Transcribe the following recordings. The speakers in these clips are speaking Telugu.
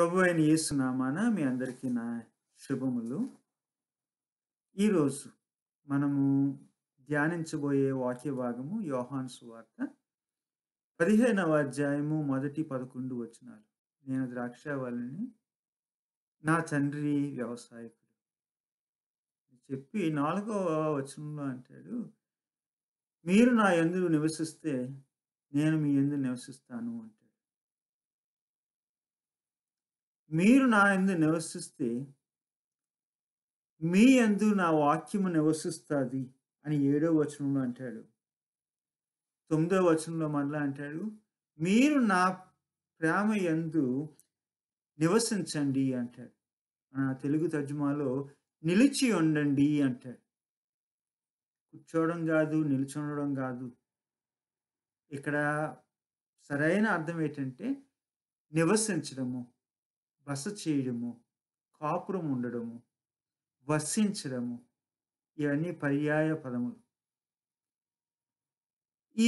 ప్రభు అయిన యేసునామాన మీ అందరికీ నా శుభములు ఈరోజు మనము ధ్యానించబోయే వాక్య భాగము యోహాన్స్ వార్త పదిహేనవ అధ్యాయము మొదటి పదకొండు వచ్చినారు నేను వాళ్ళని నా తండ్రి వ్యవసాయకుడు చెప్పి నాలుగవ వచనంలో అంటాడు మీరు నా ఎందు నివసిస్తే నేను మీ ఎందు నివసిస్తాను అంటాడు మీరు నా ఎందు నివసిస్తే మీ ఎందు నా వాక్యము నివసిస్తుంది అని ఏడో వచనంలో అంటాడు తొమ్మిదో వచనంలో మళ్ళీ అంటాడు మీరు నా ప్రేమ ఎందు నివసించండి అంటాడు మన తెలుగు తర్జుమాలో నిలిచి ఉండండి అంటాడు కూర్చోవడం కాదు నిలిచి ఉండడం కాదు ఇక్కడ సరైన అర్థం ఏంటంటే నివసించడము బస చేయడము కాపురం ఉండడము వసించడము ఇవన్నీ పర్యాయ పదములు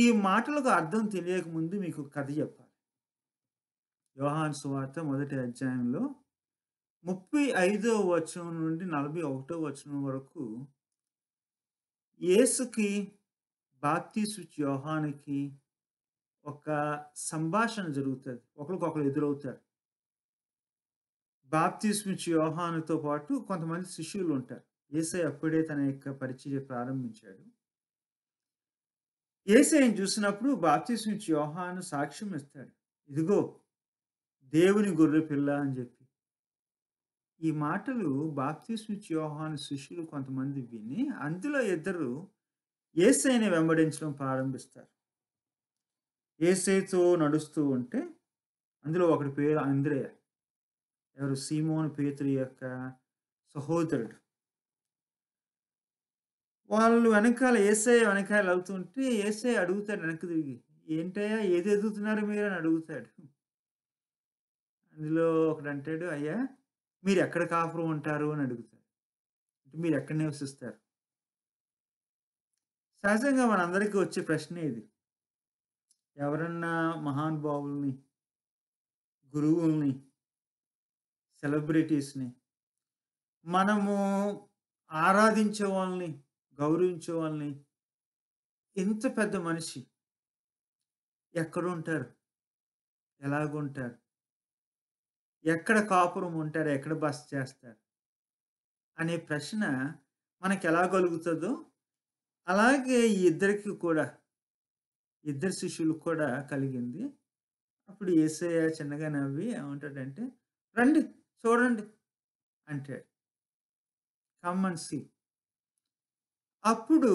ఈ మాటలకు అర్థం తెలియకముందు మీకు కథ చెప్పాలి యోహాన్ సువార్త మొదటి అధ్యాయంలో ముప్పై ఐదో వచనం నుండి నలభై ఒకటో వచనం వరకు యేసుకి బాప్తీసు యోహానికి ఒక సంభాషణ జరుగుతుంది ఒకరికొకరు ఎదురవుతారు బాప్తిస్మిచ్చి యోహానుతో పాటు కొంతమంది శిష్యులు ఉంటారు ఏసై అప్పుడే తన యొక్క పరిచయం ప్రారంభించాడు ఏసైని చూసినప్పుడు బాప్తిస్మిచ్చి యోహాను సాక్ష్యం ఇస్తాడు ఇదిగో దేవుని గొర్రె పిల్ల అని చెప్పి ఈ మాటలు బాప్తిస్మిచ్చి యోహాను శిష్యులు కొంతమంది విని అందులో ఇద్దరు ఏసైని వెంబడించడం ప్రారంభిస్తారు ఏసైతో నడుస్తూ ఉంటే అందులో ఒకటి పేరు అంద్రేయ ఎవరు సీమోన్ పేతురి యొక్క సహోదరుడు వాళ్ళు వెనకాల ఏసఐ వెనకాల అవుతుంటే ఏసఐ అడుగుతాడు వెనక్కి తిరిగి ఏంటయ్యా ఏది ఎదుగుతున్నారు మీరు అని అడుగుతాడు అందులో ఒకడు అంటాడు అయ్యా మీరు ఎక్కడ కాపురం ఉంటారు అని అడుగుతాడు అంటే మీరు ఎక్కడ నివసిస్తారు సహజంగా మనందరికీ వచ్చే ప్రశ్న ఇది ఎవరన్నా మహానుభావుల్ని గురువుల్ని సెలబ్రిటీస్ని మనము ఆరాధించే వాళ్ళని గౌరవించే వాళ్ళని ఇంత పెద్ద మనిషి ఎక్కడుంటారు ఎలాగుంటారు ఎక్కడ కాపురం ఉంటారు ఎక్కడ బస చేస్తారు అనే ప్రశ్న మనకు ఎలా కలుగుతుందో అలాగే ఈ ఇద్దరికి కూడా ఇద్దరు శిష్యులు కూడా కలిగింది అప్పుడు ఏసయ్య చిన్నగా నవ్వి ఏమంటాడంటే రండి చూడండి అంటాడు కమ్మన్ సి అప్పుడు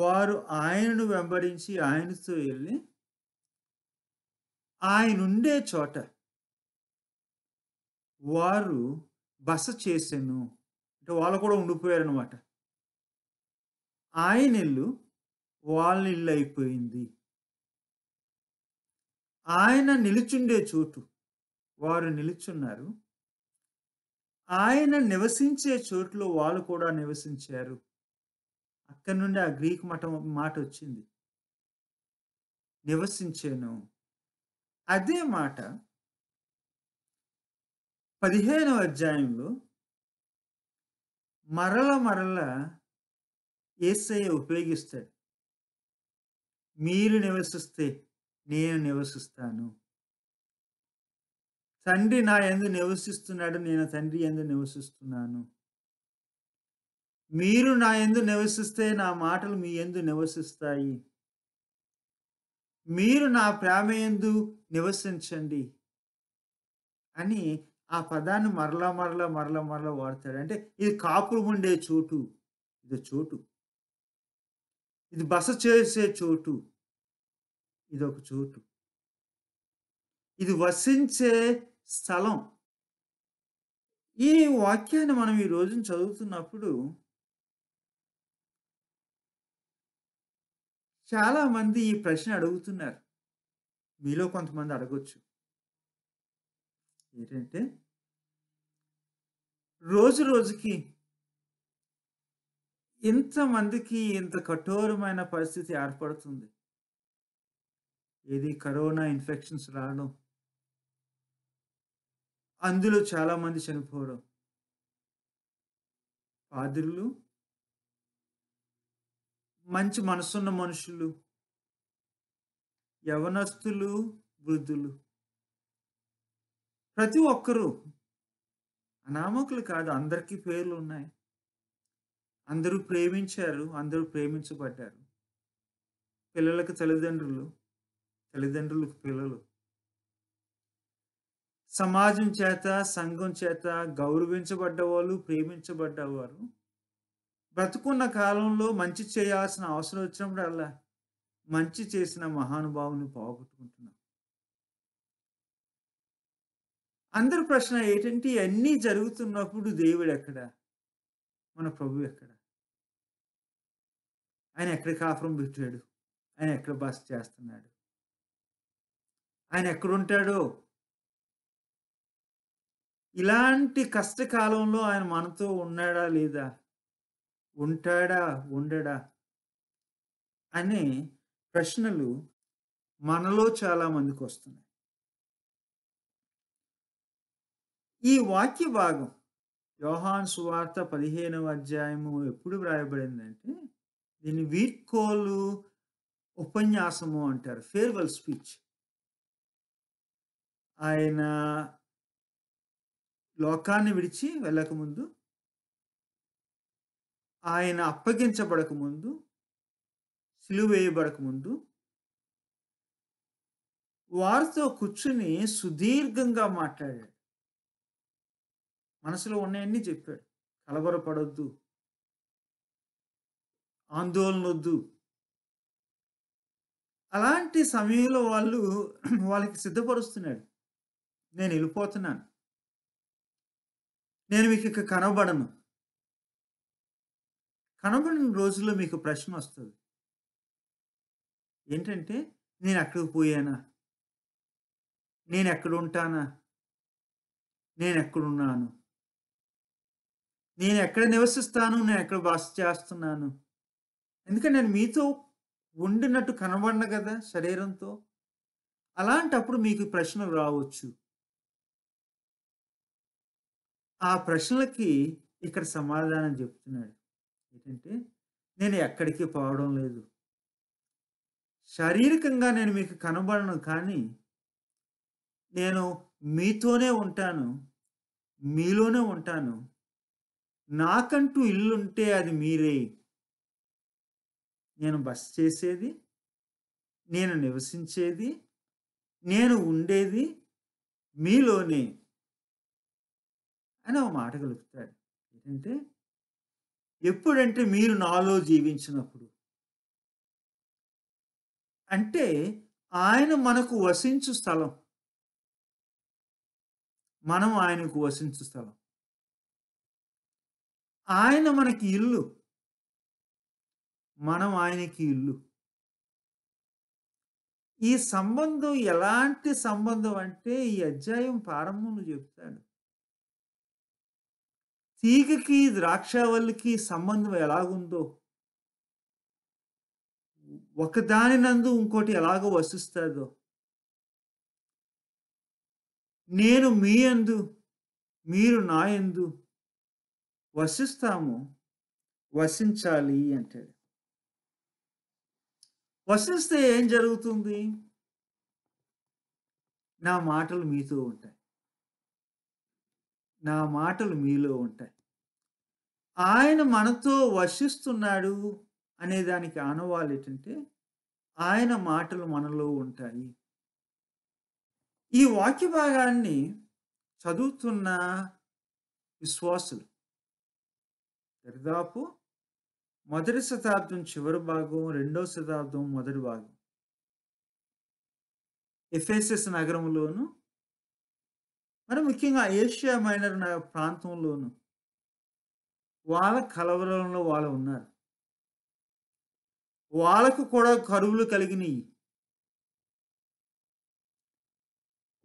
వారు ఆయనను వెంబడించి ఆయనతో వెళ్ళి ఆయన ఉండే చోట వారు బస చేసాను అంటే వాళ్ళు కూడా ఉండిపోయారనమాట ఆయన ఇల్లు వాళ్ళ ఇల్లు అయిపోయింది ఆయన నిలుచుండే చోటు వారు నిలుచున్నారు ఆయన నివసించే చోట్లో వాళ్ళు కూడా నివసించారు అక్కడి నుండి ఆ గ్రీక్ మఠం మాట వచ్చింది నివసించాను అదే మాట పదిహేనవ అధ్యాయంలో మరల మరల ఏసయ్య ఉపయోగిస్తాడు మీరు నివసిస్తే నేను నివసిస్తాను తండ్రి నా ఎందు నివసిస్తున్నాడు నేను తండ్రి ఎందు నివసిస్తున్నాను మీరు నా ఎందు నివసిస్తే నా మాటలు మీ ఎందు నివసిస్తాయి మీరు నా ప్రేమ ఎందు నివసించండి అని ఆ పదాన్ని మరలా మరలా మరలా మరలా వాడతాడు అంటే ఇది కాపులు ఉండే చోటు ఇది చోటు ఇది బస చేసే చోటు ఇది ఒక చోటు ఇది వసించే స్థలం ఈ వాక్యాన్ని మనం ఈ రోజున చదువుతున్నప్పుడు చాలామంది ఈ ప్రశ్న అడుగుతున్నారు మీలో కొంతమంది అడగొచ్చు ఏంటంటే రోజు రోజుకి ఇంతమందికి ఇంత కఠోరమైన పరిస్థితి ఏర్పడుతుంది ఏది కరోనా ఇన్ఫెక్షన్స్ రావడం అందులో చాలామంది చనిపోవడం పాదిరులు మంచి మనసున్న మనుషులు యవనస్తులు వృద్ధులు ప్రతి ఒక్కరూ అనామకులు కాదు అందరికీ పేర్లు ఉన్నాయి అందరూ ప్రేమించారు అందరూ ప్రేమించబడ్డారు పిల్లలకు తల్లిదండ్రులు తల్లిదండ్రులకు పిల్లలు సమాజం చేత సంఘం చేత గౌరవించబడ్డవాళ్ళు ప్రేమించబడ్డవారు బ్రతుకున్న కాలంలో మంచి చేయాల్సిన అవసరం వచ్చినప్పుడల్లా మంచి చేసిన మహానుభావుని పోగొట్టుకుంటున్నాం అందరి ప్రశ్న ఏంటంటే అన్నీ జరుగుతున్నప్పుడు దేవుడు ఎక్కడ మన ప్రభు ఎక్కడ ఆయన ఎక్కడ కాఫరం పెట్టాడు ఆయన ఎక్కడ బస చేస్తున్నాడు ఆయన ఎక్కడుంటాడో ఇలాంటి కష్టకాలంలో ఆయన మనతో ఉన్నాడా లేదా ఉంటాడా ఉండడా అనే ప్రశ్నలు మనలో చాలా మందికి వస్తున్నాయి ఈ వాక్య భాగం యోహాన్ సువార్త పదిహేనవ అధ్యాయము ఎప్పుడు వ్రాయబడిందంటే దీన్ని వీడ్కోలు ఉపన్యాసము అంటారు ఫేర్వెల్ స్పీచ్ ఆయన లోకాన్ని విడిచి వెళ్ళకముందు ఆయన అప్పగించబడకముందు సిలువేయబడకముందు వారితో కూర్చుని సుదీర్ఘంగా మాట్లాడాడు మనసులో ఉన్నాయన్నీ చెప్పాడు కలవరపడొద్దు ఆందోళనొద్దు అలాంటి సమయంలో వాళ్ళు వాళ్ళకి సిద్ధపరుస్తున్నాడు నేను వెళ్ళిపోతున్నాను నేను మీకు ఇక కనబడను కనబడిన రోజుల్లో మీకు ప్రశ్న వస్తుంది ఏంటంటే నేను ఎక్కడికి పోయానా నేను ఎక్కడ ఉంటానా నేను ఎక్కడున్నాను నేను ఎక్కడ నివసిస్తాను నేను ఎక్కడ వాస చేస్తున్నాను ఎందుకంటే నేను మీతో ఉండినట్టు కనబడిన కదా శరీరంతో అలాంటప్పుడు మీకు ప్రశ్నలు రావచ్చు ఆ ప్రశ్నలకి ఇక్కడ సమాధానం చెప్తున్నాడు ఏంటంటే నేను ఎక్కడికి పోవడం లేదు శారీరకంగా నేను మీకు కనబడను కానీ నేను మీతోనే ఉంటాను మీలోనే ఉంటాను నాకంటూ ఇల్లుంటే అది మీరే నేను బస్ చేసేది నేను నివసించేది నేను ఉండేది మీలోనే అని ఒక మాట కలుపుతాడు ఏంటంటే ఎప్పుడంటే మీరు నాలో జీవించినప్పుడు అంటే ఆయన మనకు వసించు స్థలం మనం ఆయనకు వసించు స్థలం ఆయన మనకి ఇల్లు మనం ఆయనకి ఇల్లు ఈ సంబంధం ఎలాంటి సంబంధం అంటే ఈ అధ్యాయం ప్రారంభంలో చెప్తాడు తీగకి ద్రాక్షవల్లికి సంబంధం ఎలాగుందో ఒకదాని నందు ఇంకోటి ఎలాగో వసిస్తుందో నేను మీ అందు మీరు నా ఎందు వసిస్తాము వసించాలి అంటాడు వసిస్తే ఏం జరుగుతుంది నా మాటలు మీతో ఉంటాయి నా మాటలు మీలో ఉంటాయి ఆయన మనతో వర్షిస్తున్నాడు అనే దానికి అనువాలు ఏంటంటే ఆయన మాటలు మనలో ఉంటాయి ఈ వాక్య భాగాన్ని చదువుతున్న విశ్వాసులు దరిదాపు మొదటి శతాబ్దం చివరి భాగం రెండవ శతాబ్దం మొదటి భాగం ఎఫ్ఎస్ఎస్ నగరంలోను మరి ముఖ్యంగా ఏషియా మైనర్ ప్రాంతంలోను వాళ్ళ కలవరంలో వాళ్ళు ఉన్నారు వాళ్ళకు కూడా కరువులు కలిగినాయి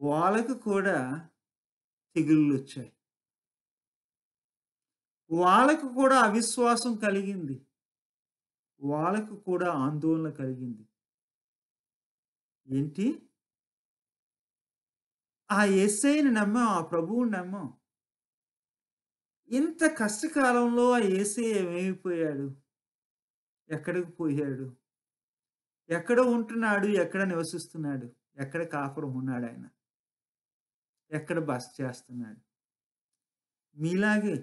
వాళ్ళకు కూడా తెగుళ్ళు వచ్చాయి వాళ్ళకు కూడా అవిశ్వాసం కలిగింది వాళ్ళకు కూడా ఆందోళన కలిగింది ఏంటి ఆ ఏసైని నమ్మాం ఆ ప్రభువుని నమ్మాం ఇంత కష్టకాలంలో ఆ ఏసై ఏమైపోయాడు ఎక్కడికి పోయాడు ఎక్కడ ఉంటున్నాడు ఎక్కడ నివసిస్తున్నాడు ఎక్కడ కాపురం ఉన్నాడు ఆయన ఎక్కడ బస చేస్తున్నాడు మీలాగే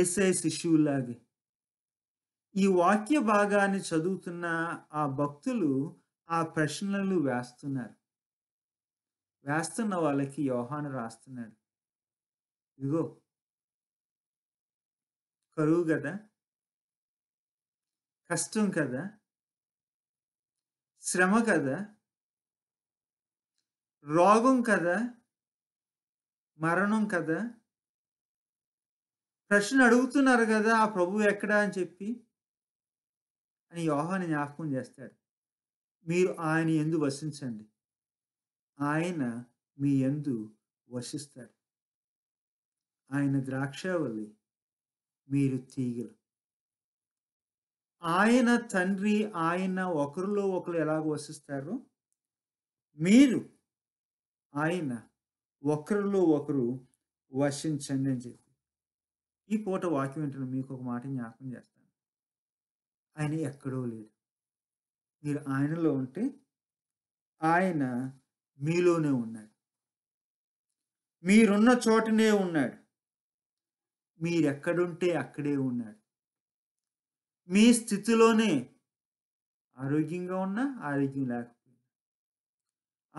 ఏసై శిష్యువులాగే ఈ వాక్య భాగాన్ని చదువుతున్న ఆ భక్తులు ఆ ప్రశ్నలు వేస్తున్నారు వేస్తున్న వాళ్ళకి యోహాను రాస్తున్నాడు ఇదిగో కరువు కదా కష్టం కదా శ్రమ కదా రోగం కదా మరణం కదా ప్రశ్న అడుగుతున్నారు కదా ఆ ప్రభు ఎక్కడా అని చెప్పి అని యోహాన్ని జ్ఞాపకం చేస్తాడు మీరు ఆయన ఎందు వసించండి ఆయన మీ యందు వర్షిస్తాడు ఆయన ద్రాక్షావల్లి మీరు తీగలు ఆయన తండ్రి ఆయన ఒకరిలో ఒకరు ఎలాగ వసిస్తారో మీరు ఆయన ఒకరిలో ఒకరు వర్షించండి అని చెప్పి ఈ పూట వాక్యం ఏంటంటే మీకు ఒక మాట జ్ఞాపకం చేస్తాను ఆయన ఎక్కడో లేడు మీరు ఆయనలో ఉంటే ఆయన మీలోనే ఉన్నాడు మీరున్న చోటనే ఉన్నాడు మీరెక్కడుంటే అక్కడే ఉన్నాడు మీ స్థితిలోనే ఆరోగ్యంగా ఉన్నా ఆరోగ్యం లేకపోయినా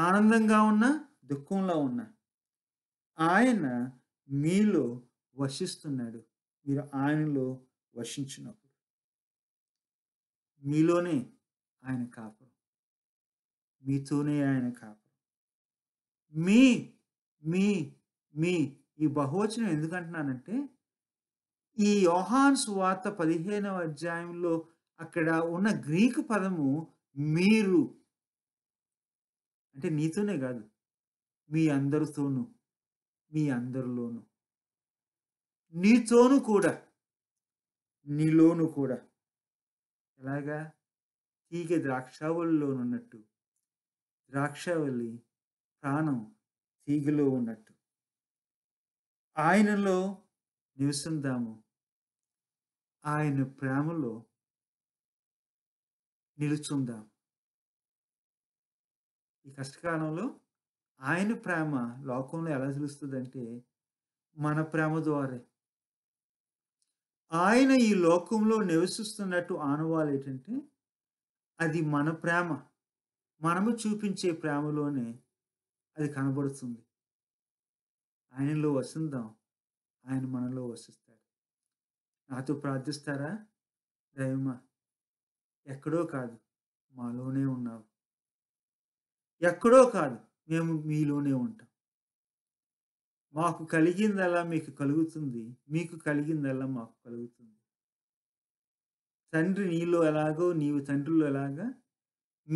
ఆనందంగా ఉన్నా దుఃఖంలో ఉన్నా ఆయన మీలో వసిస్తున్నాడు మీరు ఆయనలో వర్షించినప్పుడు మీలోనే ఆయన కాపురం మీతోనే ఆయన కాపురం మీ మీ మీ ఈ బహువచనం ఎందుకంటున్నానంటే ఈ యోహాన్ సువార్త పదిహేనవ అధ్యాయంలో అక్కడ ఉన్న గ్రీకు పదము మీరు అంటే నీతోనే కాదు మీ అందరితోనూ మీ అందరిలోనూ నీతోనూ కూడా నీలోను కూడా ఎలాగా తీగ ద్రాక్షావళిలోనున్నట్టు ద్రాక్షావళి ప్రాణం తీగిలో ఉన్నట్టు ఆయనలో నివసిందాము ఆయన ప్రేమలో నిలుచుందాం ఈ కష్టకాలంలో ఆయన ప్రేమ లోకంలో ఎలా తెలుస్తుందంటే మన ప్రేమ ద్వారా ఆయన ఈ లోకంలో నివసిస్తున్నట్టు ఆనవాళ్ళు ఏంటంటే అది మన ప్రేమ మనము చూపించే ప్రేమలోనే అది కనబడుతుంది ఆయనలో వసిందాం ఆయన మనలో వసిస్తాడు నాతో ప్రార్థిస్తారా దైవమ ఎక్కడో కాదు మాలోనే ఉన్నావు ఎక్కడో కాదు మేము మీలోనే ఉంటాం మాకు కలిగిందల్లా మీకు కలుగుతుంది మీకు కలిగిందల్లా మాకు కలుగుతుంది తండ్రి నీలో ఎలాగో నీవు తండ్రిలో ఎలాగా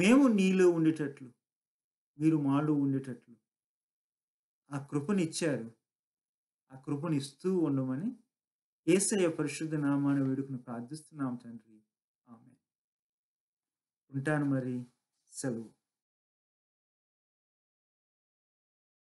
మేము నీలో ఉండేటట్లు మీరు మాలు ఉండేటట్లు ఆ కృపనిచ్చారు ఆ ఇస్తూ ఉండమని ఏసయ పరిశుద్ధ నామాన వేడుకను ప్రార్థిస్తున్నాం తండ్రి ఆమె ఉంటాను మరి సెలవు